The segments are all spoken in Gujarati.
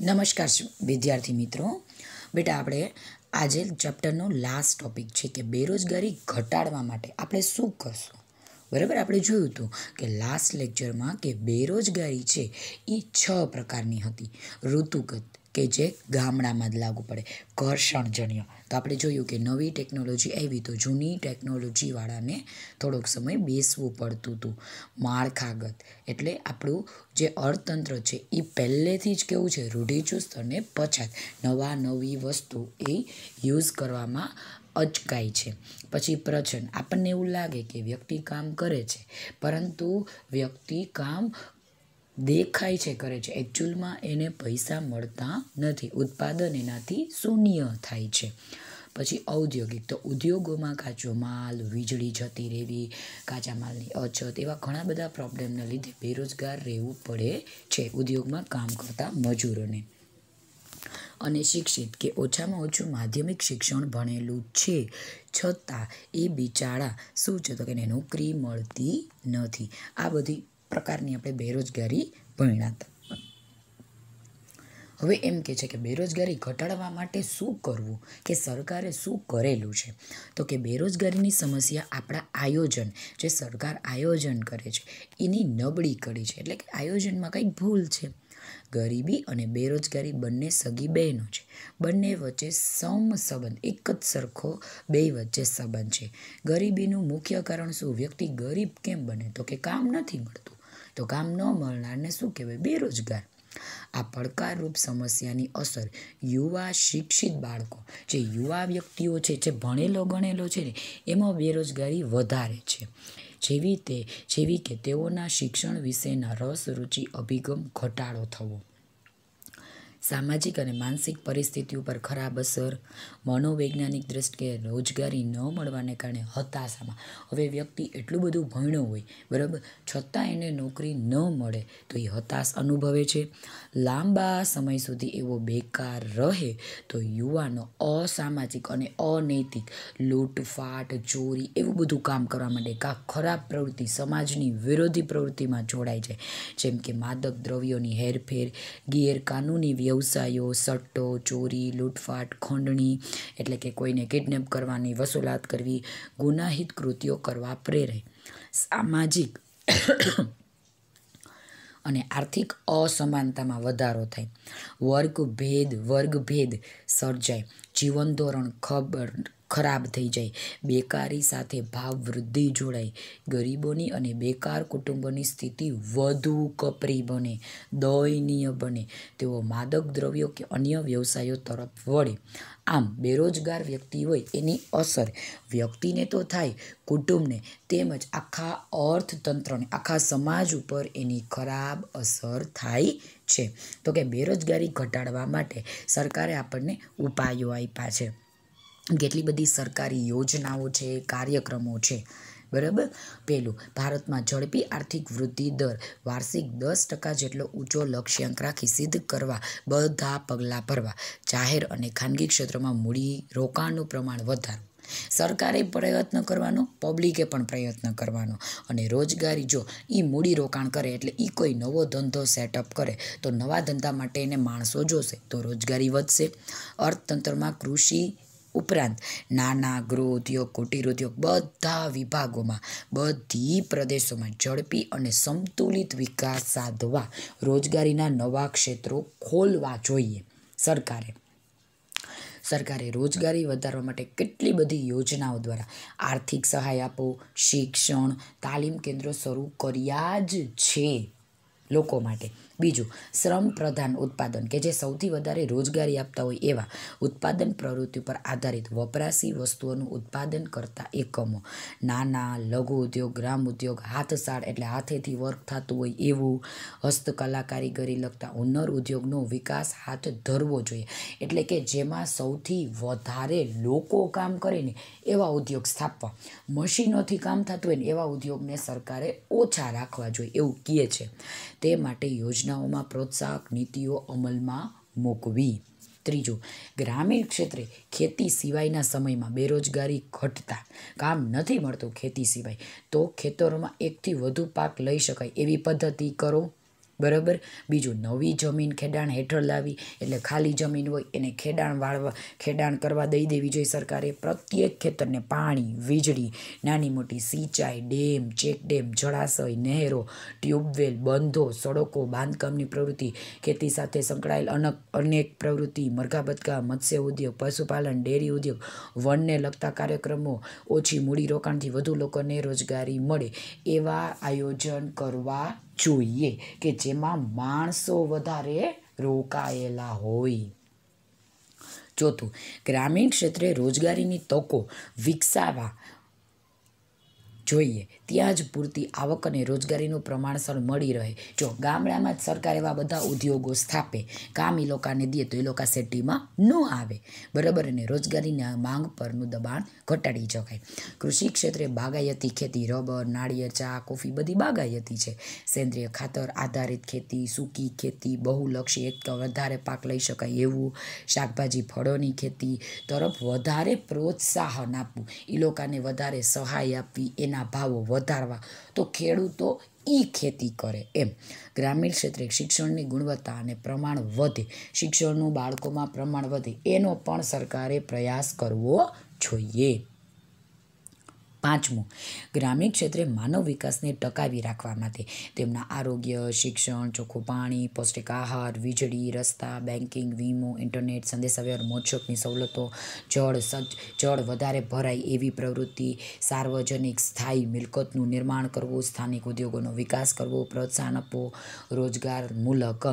નમસ્કાર વિદ્યાર્થી મિત્રો બેટા આપણે આજે ચેપ્ટરનો લાસ્ટ ટોપિક છે કે બેરોજગારી ઘટાડવા માટે આપણે શું કરશું બરાબર આપણે જોયું હતું કે લાસ્ટ લેક્ચરમાં કે બેરોજગારી છે એ છ પ્રકારની હતી ઋતુગત કે જે ગામડામાં જ લાગુ પડે ઘર્ષણજન્ય તો આપણે જોયું કે નવી ટેકનોલોજી આવી તો જૂની ટેકનોલોજીવાળાને થોડોક સમય બેસવું પડતું હતું માળખાગત એટલે આપણું જે અર્થતંત્ર છે એ પહેલેથી જ કેવું છે રૂઢિચુસ્ત અને પછાત નવા નવી વસ્તુ એ યુઝ કરવામાં અચકાય છે પછી પ્રચન આપણને એવું લાગે કે વ્યક્તિ કામ કરે છે પરંતુ વ્યક્તિ કામ દેખાય છે કરે છે એકચ્યુઅલમાં એને પૈસા મળતા નથી ઉત્પાદન એનાથી શૂન્ય થાય છે પછી ઔદ્યોગિક તો ઉદ્યોગોમાં કાચો માલ વીજળી જતી રહેવી કાચા માલની અછત એવા ઘણા બધા પ્રોબ્લેમને લીધે બેરોજગાર રહેવું પડે છે ઉદ્યોગમાં કામ કરતા મજૂરોને અને શિક્ષિત કે ઓછામાં ઓછું માધ્યમિક શિક્ષણ ભણેલું છે છતાં એ બિચારા શું છે તો કે નોકરી મળતી નથી આ બધી પ્રકારની આપણે બેરોજગારી ભણ્યા હવે એમ કે છે કે બેરોજગારી ઘટાડવા માટે શું કરવું કે સરકારે શું કરેલું છે તો કે બેરોજગારીની સમસ્યા આપણા આયોજન જે સરકાર આયોજન કરે છે એની નબળી કરી છે એટલે કે આયોજનમાં કંઈક ભૂલ છે ગરીબી અને બેરોજગારી બંને સગી બહેનો છે બંને વચ્ચે સમ સંબંધ એક જ સરખો બે વચ્ચે સંબંધ છે ગરીબીનું મુખ્ય કારણ શું વ્યક્તિ ગરીબ કેમ બને તો કે કામ નથી મળતું તો કામ ન મળનારને શું કહેવાય બેરોજગાર આ પડકારરૂપ સમસ્યાની અસર યુવા શિક્ષિત બાળકો જે યુવા વ્યક્તિઓ છે જે ભણેલો ગણેલો છે ને એમાં બેરોજગારી વધારે છે જેવી તે જેવી કે તેઓના શિક્ષણ વિશેના રસ રુચિ અભિગમ ઘટાડો થવો સામાજિક અને માનસિક પરિસ્થિતિ ઉપર ખરાબ અસર મનોવૈજ્ઞાનિક દ્રષ્ટિએ રોજગારી ન મળવાને કારણે હતાશામાં હવે વ્યક્તિ એટલું બધું ભણ્યો હોય બરાબર છતાં એને નોકરી ન મળે તો એ હતાશ અનુભવે છે લાંબા સમય સુધી એવો બેકાર રહે તો યુવાનો અસામાજિક અને અનૈતિક લૂંટફાટ ચોરી એવું બધું કામ કરવા માટે કાં ખરાબ પ્રવૃત્તિ સમાજની વિરોધી પ્રવૃત્તિમાં જોડાય જાય જેમ કે માદક દ્રવ્યોની હેરફેર ગેરકાનૂની વ્યવહાર વ્યવસાયો સટ્ટો ચોરી લૂંટફાટ ખોંડણી એટલે કે કોઈને કિડનેપ કરવાની વસૂલાત કરવી ગુનાહિત કૃત્યો કરવા પ્રેરે સામાજિક અને આર્થિક અસમાનતામાં વધારો થાય વર્ગ ભેદ વર્ગભેદ સર્જાય જીવન ધોરણ ખબર ખરાબ થઈ જાય બેકારી સાથે ભાવ વૃદ્ધિ જોડાય ગરીબોની અને બેકાર કુટુંબોની સ્થિતિ વધુ કપરી બને દયનીય બને તેઓ માદક દ્રવ્યો કે અન્ય વ્યવસાયો તરફ વળે આમ બેરોજગાર વ્યક્તિ હોય એની અસર વ્યક્તિને તો થાય કુટુંબને તેમજ આખા અર્થતંત્રને આખા સમાજ ઉપર એની ખરાબ અસર થાય છે તો કે બેરોજગારી ઘટાડવા માટે સરકારે આપણને ઉપાયો આપ્યા છે કેટલી બધી સરકારી યોજનાઓ છે કાર્યક્રમો છે બરાબર પહેલું ભારતમાં ઝડપી આર્થિક વૃદ્ધિ દર વાર્ષિક દસ ટકા જેટલો ઊંચો લક્ષ્યાંક રાખી સિદ્ધ કરવા બધા પગલાં ભરવા જાહેર અને ખાનગી ક્ષેત્રમાં મૂડી રોકાણનું પ્રમાણ વધારવું સરકારે પ્રયત્ન કરવાનો પબ્લિકે પણ પ્રયત્ન કરવાનો અને રોજગારી જો એ મૂડી રોકાણ કરે એટલે એ કોઈ નવો ધંધો સેટઅપ કરે તો નવા ધંધા માટે એને માણસો જોશે તો રોજગારી વધશે અર્થતંત્રમાં કૃષિ ઉપરાંત નાના ગૃહ ઉદ્યોગ કુટીર ઉદ્યોગ બધા વિભાગોમાં બધી પ્રદેશોમાં ઝડપી અને સંતુલિત વિકાસ સાધવા રોજગારીના નવા ક્ષેત્રો ખોલવા જોઈએ સરકારે સરકારે રોજગારી વધારવા માટે કેટલી બધી યોજનાઓ દ્વારા આર્થિક સહાય આપો શિક્ષણ તાલીમ કેન્દ્રો શરૂ કર્યા જ છે લોકો માટે બીજું શ્રમ પ્રધાન ઉત્પાદન કે જે સૌથી વધારે રોજગારી આપતા હોય એવા ઉત્પાદન પ્રવૃત્તિ પર આધારિત વપરાશી વસ્તુઓનું ઉત્પાદન કરતા એકમો નાના લઘુ ઉદ્યોગ ગ્રામ ઉદ્યોગ હાથસાળ એટલે હાથેથી વર્ક થતું હોય એવું હસ્તકલા કારીગરી લગતા હુનર ઉદ્યોગનો વિકાસ હાથ ધરવો જોઈએ એટલે કે જેમાં સૌથી વધારે લોકો કામ કરીને એવા ઉદ્યોગ સ્થાપવા મશીનોથી કામ થતું હોય ને એવા ઉદ્યોગને સરકારે ઓછા રાખવા જોઈએ એવું કહે છે તે માટે યોજનાઓમાં પ્રોત્સાહક નીતિઓ અમલમાં મૂકવી ત્રીજું ગ્રામીણ ક્ષેત્રે ખેતી સિવાયના સમયમાં બેરોજગારી ઘટતા કામ નથી મળતું ખેતી સિવાય તો ખેતરોમાં એકથી વધુ પાક લઈ શકાય એવી પદ્ધતિ કરો બરાબર બીજું નવી જમીન ખેડાણ હેઠળ લાવી એટલે ખાલી જમીન હોય એને ખેડાણ વાળવા ખેડાણ કરવા દઈ દેવી જોઈએ સરકારે પ્રત્યેક ખેતરને પાણી વીજળી નાની મોટી સિંચાઈ ડેમ ચેક ડેમ જળાશય નહેરો ટ્યુબવેલ બંધો સડકો બાંધકામની પ્રવૃત્તિ ખેતી સાથે સંકળાયેલ અનક અનેક પ્રવૃત્તિ મરઘા બતકા મત્સ્ય ઉદ્યોગ પશુપાલન ડેરી ઉદ્યોગ વનને લગતા કાર્યક્રમો ઓછી મૂડીરોકાણથી વધુ લોકોને રોજગારી મળે એવા આયોજન કરવા જોઈએ કે જેમાં માણસો વધારે રોકાયેલા હોય ચોથું ગ્રામીણ ક્ષેત્રે રોજગારીની તકો વિકસાવવા જોઈએ ત્યાં જ પૂરતી આવક અને રોજગારીનું પ્રમાણસર મળી રહે જો ગામડામાં જ સરકાર એવા બધા ઉદ્યોગો સ્થાપે કામ એ લોકોને દે તો એ લોકો સિટીમાં ન આવે બરાબર અને રોજગારીના માંગ પરનું દબાણ ઘટાડી શકાય કૃષિ ક્ષેત્રે બાગાયતી ખેતી રબર નાળિયેર ચા કોફી બધી બાગાયતી છે સેન્દ્રિય ખાતર આધારિત ખેતી સૂકી ખેતી બહુલક્ષી એક વધારે પાક લઈ શકાય એવું શાકભાજી ફળોની ખેતી તરફ વધારે પ્રોત્સાહન આપવું એ લોકોને વધારે સહાય આપવી એના ટેકાના ભાવો વધારવા તો ખેડૂતો એ ખેતી કરે એમ ગ્રામીણ ક્ષેત્રે શિક્ષણની ગુણવત્તા અને પ્રમાણ વધે શિક્ષણનું બાળકોમાં પ્રમાણ વધે એનો પણ સરકારે પ્રયાસ કરવો જોઈએ પાંચમું ગ્રામીણ ક્ષેત્રે માનવ વિકાસને ટકાવી રાખવા માટે તેમના આરોગ્ય શિક્ષણ ચોખ્ખું પાણી પૌષ્ટિક આહાર વીજળી રસ્તા બેન્કિંગ વીમો ઇન્ટરનેટ સંદેશાવ્યવહાર મોજશોખની સવલતો જળ સજ જળ વધારે ભરાય એવી પ્રવૃત્તિ સાર્વજનિક સ્થાયી મિલકતનું નિર્માણ કરવું સ્થાનિક ઉદ્યોગોનો વિકાસ કરવો પ્રોત્સાહન આપવો રોજગારમૂલક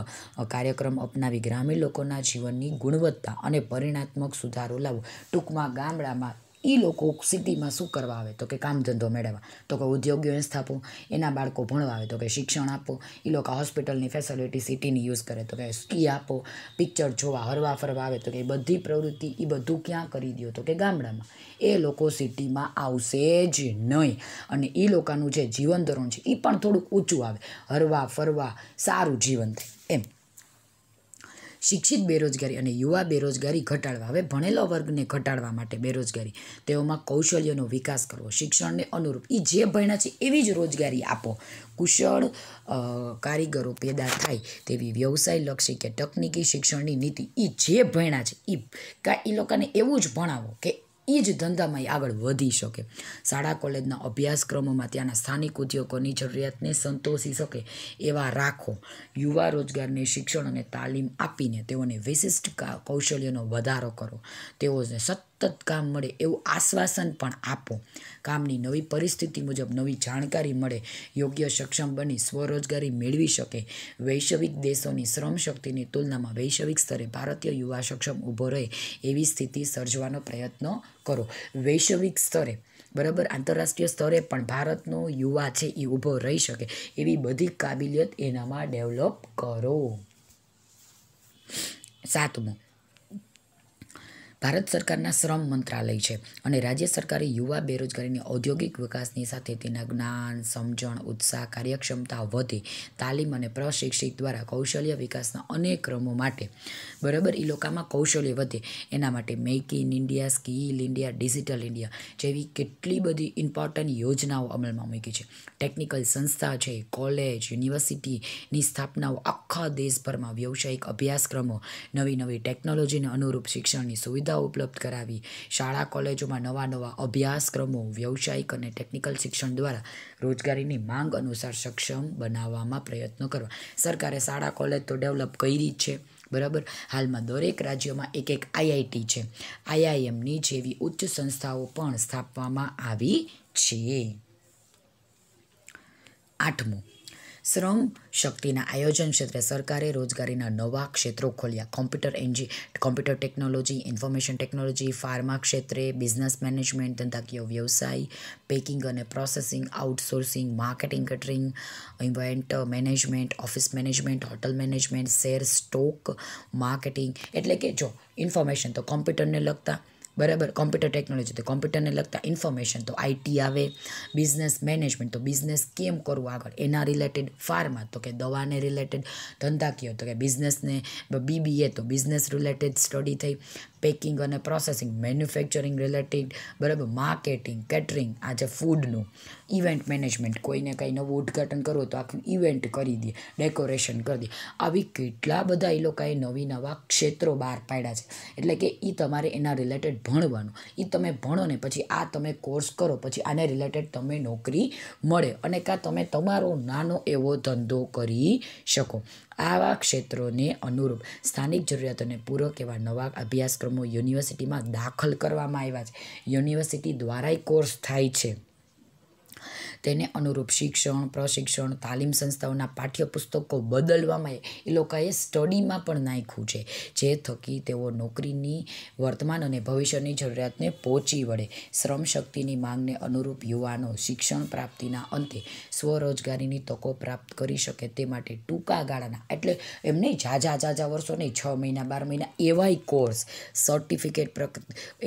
કાર્યક્રમ અપનાવી ગ્રામીણ લોકોના જીવનની ગુણવત્તા અને પરિણાત્મક સુધારો લાવવો ટૂંકમાં ગામડામાં એ લોકો સિટીમાં શું કરવા આવે તો કે કામ ધંધો મેળવવા તો કે ઉદ્યોગો સ્થાપો એના બાળકો ભણવા આવે તો કે શિક્ષણ આપો એ લોકો હોસ્પિટલની ફેસિલિટી સિટીની યુઝ કરે તો કે સ્કી આપો પિક્ચર જોવા હરવા ફરવા આવે તો કે એ બધી પ્રવૃત્તિ એ બધું ક્યાં કરી દો તો કે ગામડામાં એ લોકો સિટીમાં આવશે જ નહીં અને એ લોકોનું જે જીવન ધોરણ છે એ પણ થોડુંક ઊંચું આવે હરવા ફરવા સારું જીવન થાય એમ શિક્ષિત બેરોજગારી અને યુવા બેરોજગારી ઘટાડવા હવે ભણેલો વર્ગને ઘટાડવા માટે બેરોજગારી તેઓમાં કૌશલ્યનો વિકાસ કરવો શિક્ષણને અનુરૂપ એ જે ભણ્યા છે એવી જ રોજગારી આપો કુશળ કારીગરો પેદા થાય તેવી વ્યવસાયલક્ષી કે તકનીકી શિક્ષણની નીતિ એ જે ભણ્યા છે એ એ લોકોને એવું જ ભણાવો કે એ જ ધંધામાં આગળ વધી શકે શાળા કોલેજના અભ્યાસક્રમોમાં ત્યાંના સ્થાનિક ઉદ્યોગોની જરૂરિયાતને સંતોષી શકે એવા રાખો યુવા રોજગારને શિક્ષણ અને તાલીમ આપીને તેઓને વિશિષ્ટ કૌશલ્યનો વધારો કરો તેઓને સત સતત કામ મળે એવું આશ્વાસન પણ આપો કામની નવી પરિસ્થિતિ મુજબ નવી જાણકારી મળે યોગ્ય સક્ષમ બની સ્વરોજગારી મેળવી શકે વૈશ્વિક દેશોની શ્રમ શક્તિની તુલનામાં વૈશ્વિક સ્તરે ભારતીય યુવા સક્ષમ ઊભો રહે એવી સ્થિતિ સર્જવાનો પ્રયત્ન કરો વૈશ્વિક સ્તરે બરાબર આંતરરાષ્ટ્રીય સ્તરે પણ ભારતનો યુવા છે એ ઊભો રહી શકે એવી બધી કાબિલિયત એનામાં ડેવલપ કરો સાતમું ભારત સરકારના શ્રમ મંત્રાલય છે અને રાજ્ય સરકારે યુવા બેરોજગારીની ઔદ્યોગિક વિકાસની સાથે તેના જ્ઞાન સમજણ ઉત્સાહ કાર્યક્ષમતા વધે તાલીમ અને પ્રશિક્ષિત દ્વારા કૌશલ્ય વિકાસના અનેક ક્રમો માટે બરાબર એ લોકોમાં કૌશલ્ય વધે એના માટે make in India skill India digital India જેવી કેટલી બધી ઇમ્પોર્ટન્ટ યોજનાઓ અમલમાં મૂકી છે ટેકનિકલ સંસ્થા છે કોલેજ યુનિવર્સિટીની સ્થાપનાઓ આખા દેશભરમાં વ્યવસાયિક અભ્યાસક્રમો નવી નવી ટેકનોલોજીને અનુરૂપ શિક્ષણની સુવિધા સુવિધાઓ ઉપલબ્ધ કરાવી શાળા કોલેજોમાં નવા નવા અભ્યાસક્રમો વ્યવસાયિક અને ટેકનિકલ શિક્ષણ દ્વારા રોજગારીની માંગ અનુસાર સક્ષમ બનાવવામાં પ્રયત્નો કરવા સરકારે શાળા કોલેજ તો ડેવલપ કરી જ છે બરાબર હાલમાં દરેક રાજ્યમાં એક એક આઈઆઈટી છે આઈઆઈએમની જેવી ઉચ્ચ સંસ્થાઓ પણ સ્થાપવામાં આવી છે આઠમું શ્રમ શક્તિના આયોજન ક્ષેત્રે સરકારે રોજગારીના નવા ક્ષેત્રો ખોલ્યા કોમ્પ્યુટર એન્જી computer technology information technology pharma ક્ષેત્રે બિઝનેસ મેનેજમેન્ટ ધંધાકીય વ્યવસાય પેકિંગ અને processing outsourcing marketing catering event management office management hotel management share stock marketing એટલે કે જો ઇન્ફોર્મેશન તો કોમ્પ્યુટરને લગતા બરાબર કોમ્પ્યુટર ટેકનોલોજી તો કોમ્પ્યુટરને લગતા ઇન્ફોર્મેશન તો આઈટી આવે બિઝનેસ મેનેજમેન્ટ તો બિઝનેસ કેમ કરવું આગળ એના રિલેટેડ ફાર્મા તો કે દવાને રિલેટેડ ધંધા ધંધાકીય તો કે બિઝનેસને બીબીએ તો બિઝનેસ રિલેટેડ સ્ટડી થઈ પેકિંગ અને પ્રોસેસિંગ મેન્યુફેક્ચરિંગ રિલેટેડ બરાબર માર્કેટિંગ કેટરિંગ આ જે ફૂડનું ઇવેન્ટ મેનેજમેન્ટ કોઈને કંઈ નવું ઉદ્ઘાટન કરવું તો આખું ઇવેન્ટ કરી દે ડેકોરેશન કરી દે આવી કેટલા બધા એ લોકોએ નવી નવા ક્ષેત્રો બહાર પાડ્યા છે એટલે કે એ તમારે એના રિલેટેડ ભણવાનું એ તમે ભણો ને પછી આ તમે કોર્સ કરો પછી આને રિલેટેડ તમે નોકરી મળે અને કાં તમે તમારો નાનો એવો ધંધો કરી શકો આવા ક્ષેત્રોને અનુરૂપ સ્થાનિક જરૂરિયાતોને પૂરક એવા નવા અભ્યાસક્રમો યુનિવર્સિટીમાં દાખલ કરવામાં આવ્યા છે યુનિવર્સિટી દ્વારાય કોર્સ થાય છે તેને અનુરૂપ શિક્ષણ પ્રશિક્ષણ તાલીમ સંસ્થાઓના પાઠ્યપુસ્તકો બદલવામાં એ લોકોએ સ્ટડીમાં પણ નાખ્યું છે જે થકી તેઓ નોકરીની વર્તમાન અને ભવિષ્યની જરૂરિયાતને પહોંચી વળે શ્રમ શક્તિની માંગને અનુરૂપ યુવાનો શિક્ષણ પ્રાપ્તિના અંતે સ્વરોજગારીની તકો પ્રાપ્ત કરી શકે તે માટે ટૂંકા ગાળાના એટલે એમ નહીં ઝાઝા ઝાઝા વર્ષો નહીં છ મહિના બાર મહિના એવાય કોર્સ સર્ટિફિકેટ પ્રક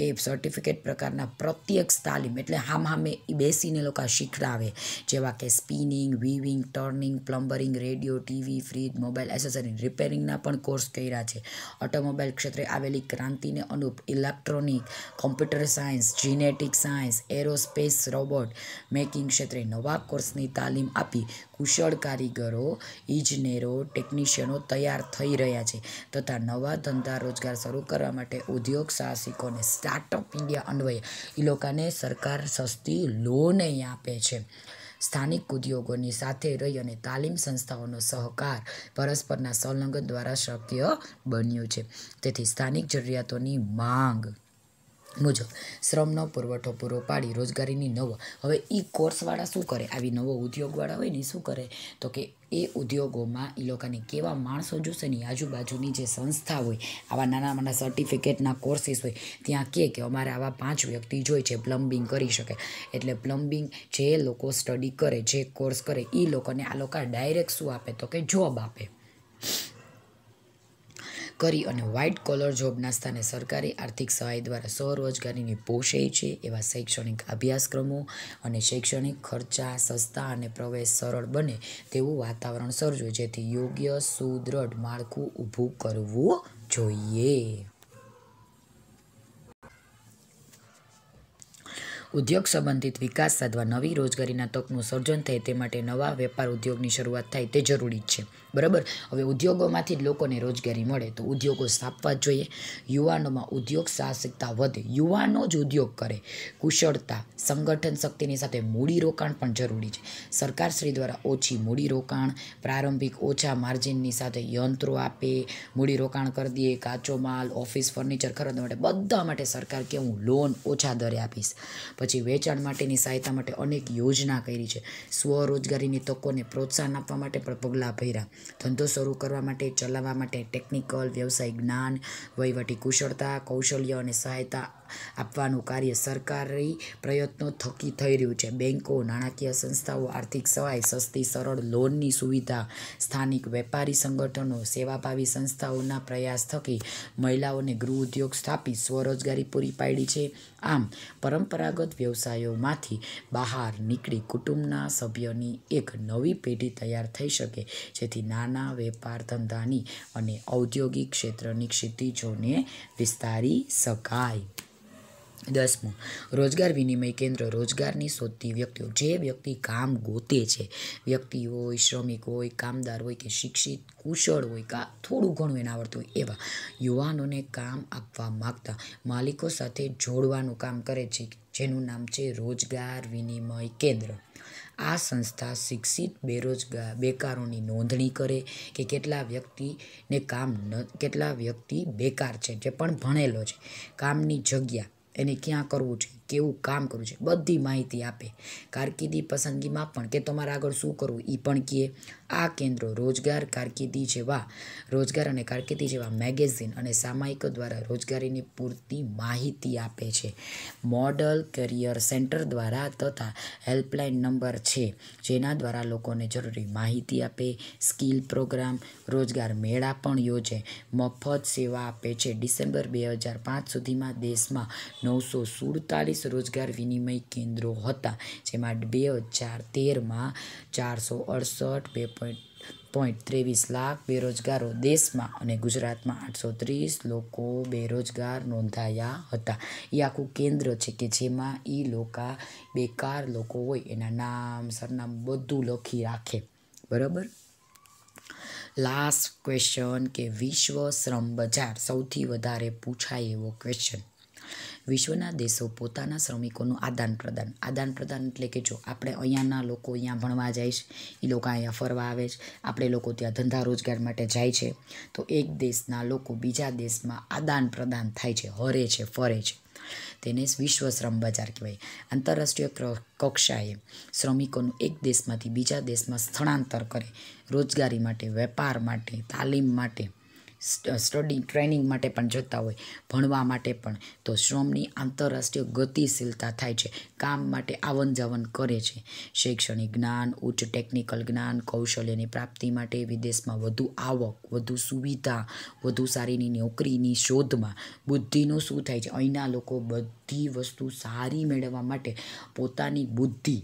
એ સર્ટિફિકેટ પ્રકારના પ્રત્યક્ષ તાલીમ એટલે હામ હામે બેસીને લોકો શીખડાવે આવે જેવા કે spinning weaving turning plumbing radio TV fridge mobile accessory રિપેરિંગના પણ કોર્સ કર્યા છે ઓટોમોબાઈલ ક્ષેત્રે આવેલી ક્રાંતિને અનુપ electronic computer science genetic science aerospace robot making ક્ષેત્રે નવા કોર્સની તાલીમ આપી કુશળ કારીગરો ઇજનેરો ટેકનિશિયનો તૈયાર થઈ રહ્યા છે તથા નવા ધંધા રોજગાર શરૂ કરવા માટે ઉદ્યોગ સાહસિકોને સ્ટાર્ટઅપ ઇન્ડિયા અન્વયે એ લોકોને સરકાર સસ્તી લોન આપે છે સ્થાનિક ઉદ્યોગોની સાથે રહી અને તાલીમ સંસ્થાઓનો સહકાર પરસ્પરના સંલગ્ન દ્વારા શક્ય બન્યું છે તેથી સ્થાનિક જરૂરિયાતોની માંગ મુજબ શ્રમનો પુરવઠો પૂરો પાડી રોજગારીની નવો હવે એ કોર્સવાળા શું કરે આવી નવો ઉદ્યોગવાળા હોય ને શું કરે તો કે એ ઉદ્યોગોમાં એ લોકોને કેવા માણસો જોશે ને આજુબાજુની જે સંસ્થા હોય આવા નાના નાના સર્ટિફિકેટના કોર્સીસ હોય ત્યાં કહે કે અમારે આવા પાંચ વ્યક્તિ જોઈએ છે પ્લમ્બિંગ કરી શકે એટલે પ્લમ્બિંગ જે લોકો સ્ટડી કરે જે કોર્સ કરે એ લોકોને આ લોકો ડાયરેક્ટ શું આપે તો કે જોબ આપે કરી અને વ્હાઇટ કોલર જોબના સ્થાને સરકારી આર્થિક સહાય દ્વારા સ્વરોજગારીની પોષાય છે એવા શૈક્ષણિક અભ્યાસક્રમો અને શૈક્ષણિક ખર્ચા સસ્તા અને પ્રવેશ સરળ બને તેવું વાતાવરણ સર્જો જેથી યોગ્ય સુદૃઢ માળખું ઊભું કરવું જોઈએ ઉદ્યોગ સંબંધિત વિકાસ સાધવા નવી રોજગારીના તકનું સર્જન થાય તે માટે નવા વેપાર ઉદ્યોગની શરૂઆત થાય તે જરૂરી છે બરાબર હવે ઉદ્યોગોમાંથી જ લોકોને રોજગારી મળે તો ઉદ્યોગો સ્થાપવા જોઈએ યુવાનોમાં ઉદ્યોગ સાહસિકતા વધે યુવાનો જ ઉદ્યોગ કરે કુશળતા સંગઠન શક્તિની સાથે મૂડીરોકાણ પણ જરૂરી છે સરકારશ્રી દ્વારા ઓછી મૂડીરોકાણ પ્રારંભિક ઓછા માર્જિનની સાથે યંત્રો આપે મૂડીરોકાણ કરી દે કાચો માલ ઓફિસ ફર્નિચર ખરીદવા માટે બધા માટે સરકાર કે હું લોન ઓછા દરે આપીશ પછી વેચાણ માટેની સહાયતા માટે અનેક યોજના કરી છે સ્વરોજગારીની તકોને પ્રોત્સાહન આપવા માટે પણ પગલાં ભર્યા ધંધો શરૂ કરવા માટે ચલાવવા માટે ટેકનિકલ વ્યવસાય જ્ઞાન વહીવટી કુશળતા કૌશલ્ય અને સહાયતા આપવાનું કાર્ય સરકારી પ્રયત્નો થકી થઈ રહ્યું છે બેન્કો નાણાકીય સંસ્થાઓ આર્થિક સહાય સસ્તી સરળ લોનની સુવિધા સ્થાનિક વેપારી સંગઠનો સેવાભાવી સંસ્થાઓના પ્રયાસ થકી મહિલાઓને ગૃહ ઉદ્યોગ સ્થાપી સ્વરોજગારી પૂરી પાડી છે આમ પરંપરાગત વ્યવસાયોમાંથી બહાર નીકળી કુટુંબના સભ્યોની એક નવી પેઢી તૈયાર થઈ શકે જેથી નાના વેપાર ધંધાની અને ઔદ્યોગિક ક્ષેત્રની ક્ષિતિજોને વિસ્તારી શકાય દસમું રોજગાર વિનિમય કેન્દ્ર રોજગારની શોધતી વ્યક્તિઓ જે વ્યક્તિ કામ ગોતે છે વ્યક્તિ હોય શ્રમિક હોય કામદાર હોય કે શિક્ષિત કુશળ હોય કા થોડું ઘણું એને આવડતું હોય એવા યુવાનોને કામ આપવા માગતા માલિકો સાથે જોડવાનું કામ કરે છે જેનું નામ છે રોજગાર વિનિમય કેન્દ્ર આ સંસ્થા શિક્ષિત બેરોજગાર બેકારોની નોંધણી કરે કે કેટલા વ્યક્તિને કામ ન કેટલા વ્યક્તિ બેકાર છે જે પણ ભણેલો છે કામની જગ્યા એને ક્યાં કરવું છે કેવું કામ કરવું છે બધી માહિતી આપે કારકિર્દી પસંદગીમાં પણ કે તમારે આગળ શું કરવું એ પણ કહે આ કેન્દ્રો રોજગાર કારકિર્દી જેવા રોજગાર અને કારકિર્દી જેવા મેગેઝિન અને સામાયિકો દ્વારા રોજગારીની પૂરતી માહિતી આપે છે મોડલ કરિયર સેન્ટર દ્વારા તથા હેલ્પલાઇન નંબર છે જેના દ્વારા લોકોને જરૂરી માહિતી આપે સ્કિલ પ્રોગ્રામ રોજગાર મેળા પણ યોજે મફત સેવા આપે છે ડિસેમ્બર બે હજાર પાંચ સુધીમાં દેશમાં નવસો સુડતાલીસ છત્રીસ રોજગાર વિનિમય કેન્દ્રો હતા જેમાં બે હજાર તેરમાં ચારસો અડસઠ બે પોઈન્ટ પોઈન્ટ ત્રેવીસ લાખ બેરોજગારો દેશમાં અને ગુજરાતમાં આઠસો ત્રીસ લોકો બેરોજગાર નોંધાયા હતા એ આખું કેન્દ્ર છે કે જેમાં એ લોકો બેકાર લોકો હોય એના નામ સરનામ બધું લખી રાખે બરાબર લાસ્ટ ક્વેશ્ચન કે વિશ્વ શ્રમ બજાર સૌથી વધારે પૂછાય એવો ક્વેશ્ચન વિશ્વના દેશો પોતાના શ્રમિકોનું આદાન પ્રદાન આદાન પ્રદાન એટલે કે જો આપણે અહીંયાના લોકો અહીંયા ભણવા જાય છે એ લોકો અહીંયા ફરવા આવે છે આપણે લોકો ત્યાં ધંધા રોજગાર માટે જાય છે તો એક દેશના લોકો બીજા દેશમાં આદાન પ્રદાન થાય છે હરે છે ફરે છે તેને વિશ્વ શ્રમ બજાર કહેવાય આંતરરાષ્ટ્રીય કક્ષાએ શ્રમિકોનું એક દેશમાંથી બીજા દેશમાં સ્થળાંતર કરે રોજગારી માટે વેપાર માટે તાલીમ માટે સ્ટડી ટ્રેનિંગ માટે પણ જતા હોય ભણવા માટે પણ તો શ્રમની આંતરરાષ્ટ્રીય ગતિશીલતા થાય છે કામ માટે આવન જાવન કરે છે શૈક્ષણિક જ્ઞાન ઉચ્ચ ટેકનિકલ જ્ઞાન કૌશલ્યની પ્રાપ્તિ માટે વિદેશમાં વધુ આવક વધુ સુવિધા વધુ સારીની નોકરીની શોધમાં બુદ્ધિનું શું થાય છે અહીંના લોકો બધ બધી વસ્તુ સારી મેળવવા માટે પોતાની બુદ્ધિ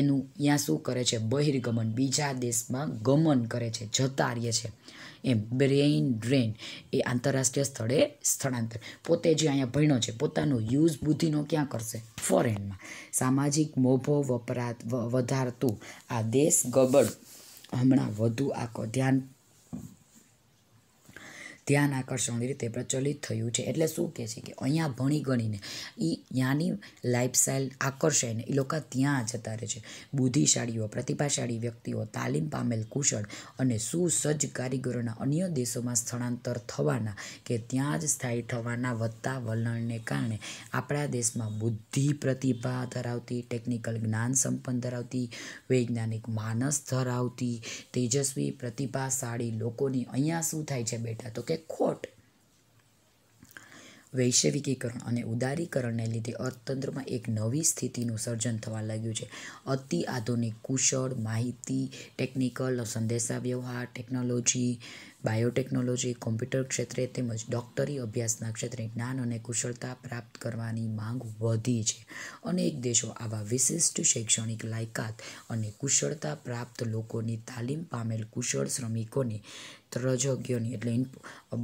એનું ત્યાં શું કરે છે બહિર્ગમન બીજા દેશમાં ગમન કરે છે જતા રહે છે એમ બ્રેઇન ડ્રેન એ આંતરરાષ્ટ્રીય સ્થળે સ્થળાંતર પોતે જે અહીંયા ભણ્યો છે પોતાનો યુઝ બુદ્ધિનો ક્યાં કરશે ફોરેનમાં સામાજિક મોભો વપરાત વધારતું આ દેશ ગબડ હમણાં વધુ આખો ધ્યાન ધ્યાન આકર્ષણની રીતે પ્રચલિત થયું છે એટલે શું કહે છે કે અહીંયા ભણી ગણીને એ ત્યાંની લાઇફસ્ટાઈલ આકર્ષે ને એ લોકો ત્યાં જતા રહે છે બુદ્ધિશાળીઓ પ્રતિભાશાળી વ્યક્તિઓ તાલીમ પામેલ કુશળ અને સુસજ્જ કારીગરોના અન્ય દેશોમાં સ્થળાંતર થવાના કે ત્યાં જ સ્થાયી થવાના વધતા વલણને કારણે આપણા દેશમાં બુદ્ધિ પ્રતિભા ધરાવતી ટેકનિકલ જ્ઞાન સંપન્ન ધરાવતી વૈજ્ઞાનિક માનસ ધરાવતી તેજસ્વી પ્રતિભાશાળી લોકોની અહીંયા શું થાય છે બેટા તો કે ખોટ વૈશ્વિકીકરણ અને ઉદારીકરણને લીધે અર્થતંત્રમાં એક નવી સ્થિતિનું સર્જન થવા લાગ્યું છે અતિ આધુનિક કુશળ માહિતી ટેકનિકલ સંદેશાવ્યવહાર ટેકનોલોજી બાયોટેકનોલોજી કોમ્પ્યુટર ક્ષેત્રે તેમજ ડૉક્ટરી અભ્યાસના ક્ષેત્રે જ્ઞાન અને કુશળતા પ્રાપ્ત કરવાની માંગ વધી છે અનેક દેશો આવા વિશિષ્ટ શૈક્ષણિક લાયકાત અને કુશળતા પ્રાપ્ત લોકોની તાલીમ પામેલ કુશળ શ્રમિકોની તરજજ્ઞની એટલે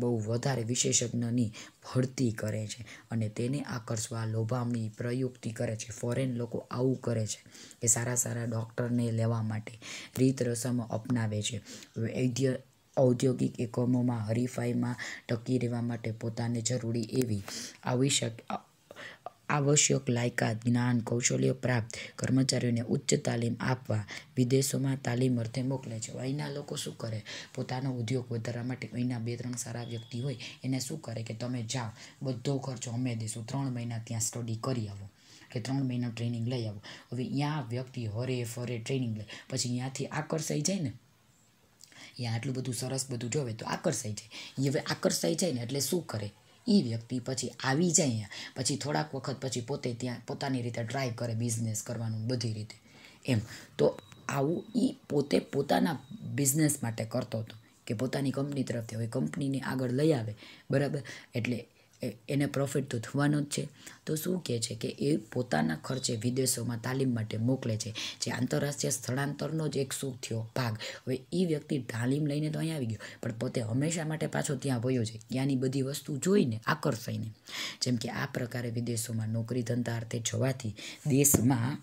બહુ વધારે વિશેષજ્ઞની ભરતી કરે છે અને તેને આકર્ષવા લોભામણી પ્રયુક્તિ કરે છે ફોરેન લોકો આવું કરે છે કે સારા સારા ડૉક્ટરને લેવા માટે રીત રસમ અપનાવે છે વૈદ્ય ઔદ્યોગિક એકમોમાં હરીફાઈમાં ટકી રહેવા માટે પોતાને જરૂરી એવી આવશ્યક આવશ્યક લાયકાત જ્ઞાન કૌશલ્ય પ્રાપ્ત કર્મચારીઓને ઉચ્ચ તાલીમ આપવા વિદેશોમાં તાલીમ અર્થે મોકલે છે અહીંના લોકો શું કરે પોતાનો ઉદ્યોગ વધારવા માટે અહીંના બે ત્રણ સારા વ્યક્તિ હોય એને શું કરે કે તમે જાઓ બધો ખર્ચો અમે દઈશું ત્રણ મહિના ત્યાં સ્ટડી કરી આવો કે ત્રણ મહિના ટ્રેનિંગ લઈ આવો હવે ત્યાં વ્યક્તિ હરે ફરે ટ્રેનિંગ લે પછી ત્યાંથી આકર્ષાઈ જાય ને એ આટલું બધું સરસ બધું જોવે તો આકર્ષાઈ જાય એ હવે આકર્ષાઈ જાય ને એટલે શું કરે એ વ્યક્તિ પછી આવી જાય અહીંયા પછી થોડાક વખત પછી પોતે ત્યાં પોતાની રીતે ટ્રાય કરે બિઝનેસ કરવાનું બધી રીતે એમ તો આવું એ પોતે પોતાના બિઝનેસ માટે કરતો હતો કે પોતાની કંપની તરફથી હવે કંપનીને આગળ લઈ આવે બરાબર એટલે એને પ્રોફિટ તો થવાનો જ છે તો શું કહે છે કે એ પોતાના ખર્ચે વિદેશોમાં તાલીમ માટે મોકલે છે જે આંતરરાષ્ટ્રીય સ્થળાંતરનો જ એક સુખ થયો ભાગ હવે એ વ્યક્તિ તાલીમ લઈને તો અહીંયા આવી ગયો પણ પોતે હંમેશા માટે પાછો ત્યાં વયો છે ત્યાંની બધી વસ્તુ જોઈને આકર્ષાઈને જેમ કે આ પ્રકારે વિદેશોમાં નોકરી ધંધા અર્થે જવાથી દેશમાં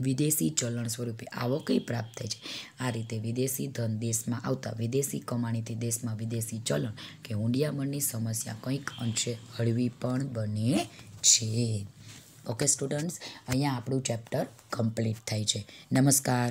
વિદેશી ચલણ સ્વરૂપે આવકઈ પ્રાપ્ત થાય છે આ રીતે વિદેશી ધન દેશમાં આવતા વિદેશી કમાણીથી દેશમાં વિદેશી ચલણ કે ઊંડિયામણની સમસ્યા કંઈક અંશે હળવી પણ બને છે ઓકે સ્ટુડન્ટ્સ અહીંયા આપણું ચેપ્ટર કમ્પ્લીટ થાય છે નમસ્કાર